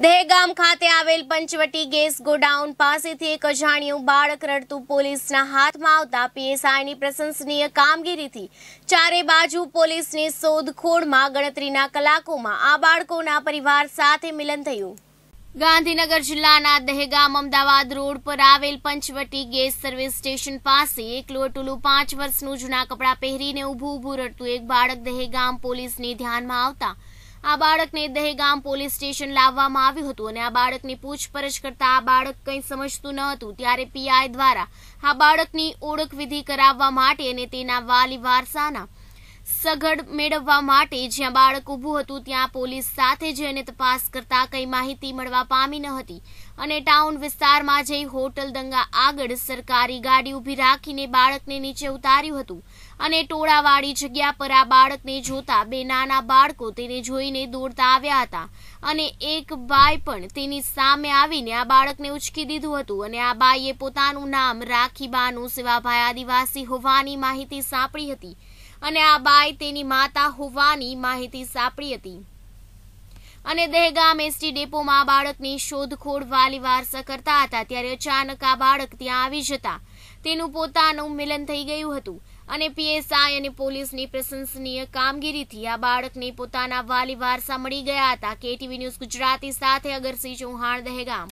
દહેગામ ખાતે આવેલ Panchavati gas godown પાસેથી એક અજાણ્યું બાળક રડતું પોલીસના હાથમાં આવતા પીએસઆઈની પ્રશંસનીય કામગીરીથી ચારે બાજુ પોલીસની શોધખોળમાં ગણતરીના કલાકોમાં આ બાળકોના પરિવાર સાથે મિલન થયું ગાંધીનગર જિલ્લાના દહેગામ અમદાવાદ રોડ પર આવેલ પંચવટી ગેસ સર્વિસ સ્ટેશન પાસે એકલું અટુલું પાંચ વર્ષનું જૂના કપડાં પહેરીને ઊભું ઊભું રડતું એક બાળક દહેગામ પોલીસની ધ્યાનમાં આવતા આ બાળકને દહેગામ પોલીસ સ્ટેશન લાવવામાં આવ્યું હતું અને આ બાળકની પૂછપરછ કરતા આ બાળક કંઈ સમજતું ન હતું ત્યારે પીઆઈ દ્વારા આ બાળકની ઓળખ કરાવવા માટે અને તેના વાલી વારસાના સઘડ મેળવવા માટે જ્યાં બાળક ઊભું હતું ત્યાં પોલીસ સાથે જઈને તપાસ કરતા કંઈ માહિતી મળવા પામી ન હતી અને ટાઉન વિસ્તારમાં જઈ હોટલ દંગા આગળ સરકારી ગાડી ઊભી રાખીને બાળકને નીચે ઉતાર્યું હતું અને ટોળાવાળી જગ્યા પર આ બાળકને જોતા બે નાના બાળકો તેને જોઈને દોડતા આવ્યા હતા અને એક બાઈ પણ તેની સામે આવીને આ બાળકને ઉચકી દીધું હતું અને આ બાઈએ પોતાનું નામ રાખીબાનું સેવાભાઈ આદિવાસી હોવાની માહિતી સાંપડી હતી અને આ બાઈ તેની માતા હોવાની માહિતી સાંપડી હતી અને દહેગામ એસટી ડેપોમાં બાળકની શોધખોળ વાલી વારસા કરતા હતા ત્યારે અચાનક આ બાળક ત્યાં આવી જતા તેનું પોતાનું મિલન થઈ ગયું હતું અને પીએસઆઈ અને પોલીસની પ્રશંસનીય કામગીરીથી આ બાળકને પોતાના વાલી વારસા મળી ગયા હતા કેટીવી ન્યૂઝ ગુજરાતી સાથે અગરસિંહ ચૌહાણ દહેગામ